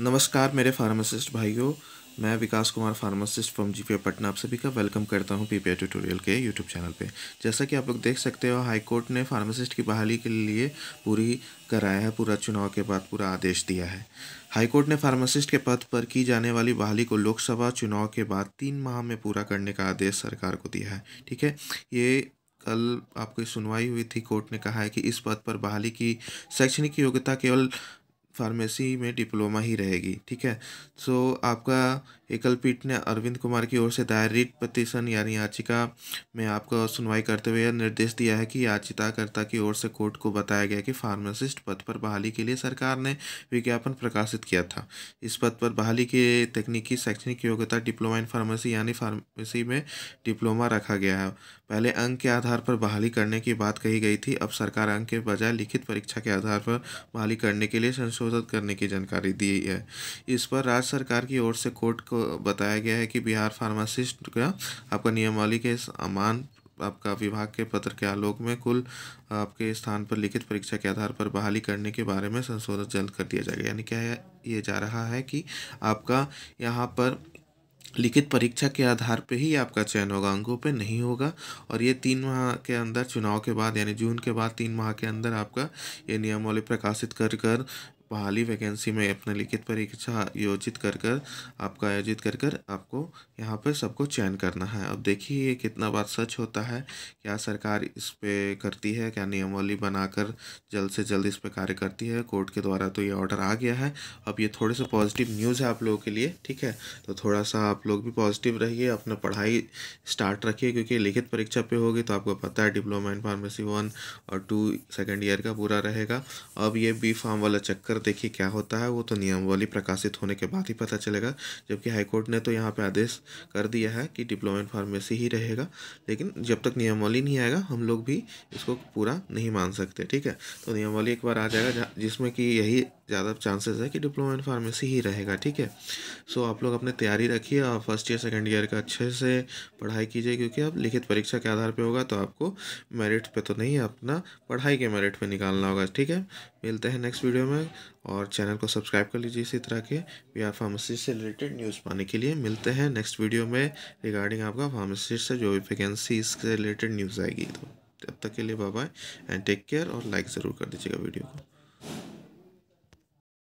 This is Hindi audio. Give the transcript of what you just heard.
नमस्कार मेरे फार्मासिस्ट भाइयों मैं विकास कुमार फार्मासिस्ट फ्रॉम जी पटना आप सभी का वेलकम करता हूं पीपीआई ट्यूटोरियल के यूट्यूब चैनल पे जैसा कि आप लोग देख सकते हो हाई कोर्ट ने फार्मासिस्ट की बहाली के लिए पूरी कराया है पूरा चुनाव के बाद पूरा आदेश दिया है हाई कोर्ट ने फार्मासिस्ट के पद पर की जाने वाली बहाली को लोकसभा चुनाव के बाद तीन माह में पूरा करने का आदेश सरकार को दिया है ठीक है ये कल आपकी सुनवाई हुई थी कोर्ट ने कहा है कि इस पद पर बहाली की शैक्षणिक योग्यता केवल फार्मेसी में डिप्लोमा ही रहेगी ठीक है सो so, आपका एकलपीठ ने अरविंद कुमार की ओर से दायर रिट पटिशन यानी याचिका में आपका सुनवाई करते हुए निर्देश दिया है कि याचिकाकर्ता की ओर से कोर्ट को बताया गया कि फार्मासिस्ट पद पर बहाली के लिए सरकार ने विज्ञापन प्रकाशित किया था इस पद पर बहाली के तकनीकी शैक्षणिक योग्यता डिप्लोमा इन फार्मेसी यानी फार्मेसी में डिप्लोमा रखा गया है पहले अंक के आधार पर बहाली करने की बात कही गई थी अब सरकार अंक के बजाय लिखित परीक्षा के आधार पर बहाली करने के लिए संशोधन संशोधन करने की जानकारी दी है इस पर राज्य सरकार की ओर से कोर्ट को बताया गया है कि बिहार फार्मासिस्ट का आपका नियमावली के समान आपका विभाग के पत्र के आलोक में कुल आपके स्थान पर लिखित परीक्षा के आधार पर बहाली करने के बारे में संशोधन जल्द कर दिया जाएगा यानी क्या ये जा रहा है कि आपका यहाँ पर लिखित परीक्षा के आधार पर ही आपका चयन होगा अंकों पे नहीं होगा और ये तीन माह के अंदर चुनाव के बाद यानी जून के बाद तीन माह के अंदर आपका ये नियमावली प्रकाशित कर कर बहाली वैकेंसी में अपने लिखित परीक्षा आयोजित कर कर आपका आयोजित कर कर आपको यहाँ पर सबको चयन करना है अब देखिए ये कितना बात सच होता है क्या सरकार इस पर करती है क्या नियमावली बनाकर जल्द से जल्द इस पर कार्य करती है कोर्ट के द्वारा तो ये ऑर्डर आ गया है अब ये थोड़े से पॉजिटिव न्यूज़ है आप लोगों के लिए ठीक है तो थोड़ा सा आप लोग भी पॉजिटिव रहिए अपना पढ़ाई स्टार्ट रखिए क्योंकि लिखित परीक्षा पे होगी तो आपको पता है डिप्लोमा इन फार्मेसी वन और टू सेकेंड ईयर का पूरा रहेगा अब ये बी फार्म वाला चक्कर कर देखिए क्या होता है वो तो नियमावली प्रकाशित होने के बाद ही पता चलेगा जबकि हाईकोर्ट ने तो यहाँ पे आदेश कर दिया है कि डिप्लोमा इन फार्मेसी ही रहेगा लेकिन जब तक नियमावली नहीं आएगा हम लोग भी इसको पूरा नहीं मान सकते ठीक है तो नियमावली एक बार आ जाएगा जिसमें कि यही ज़्यादा चांसेस है कि डिप्लोमा इन फार्मेसी ही रहेगा ठीक है सो आप लोग अपने तैयारी रखिए और फर्स्ट ईयर सेकेंड ईयर का अच्छे से पढ़ाई कीजिए क्योंकि अब लिखित परीक्षा के आधार पर होगा तो आपको मेरिट पे तो नहीं अपना पढ़ाई के मेरिट पे निकालना होगा ठीक है मिलते हैं नेक्स्ट वीडियो में और चैनल को सब्सक्राइब कर लीजिए इसी तरह के वी आर फार्मेसी से रिलेटेड न्यूज़ पाने के लिए मिलते हैं नेक्स्ट वीडियो में रिगार्डिंग आपका फार्मेसी से जो भी वैकेंसी इसके रिलेटेड न्यूज़ आएगी तो तब तक के लिए bye bye and take care और लाइक ज़रूर कर दीजिएगा वीडियो को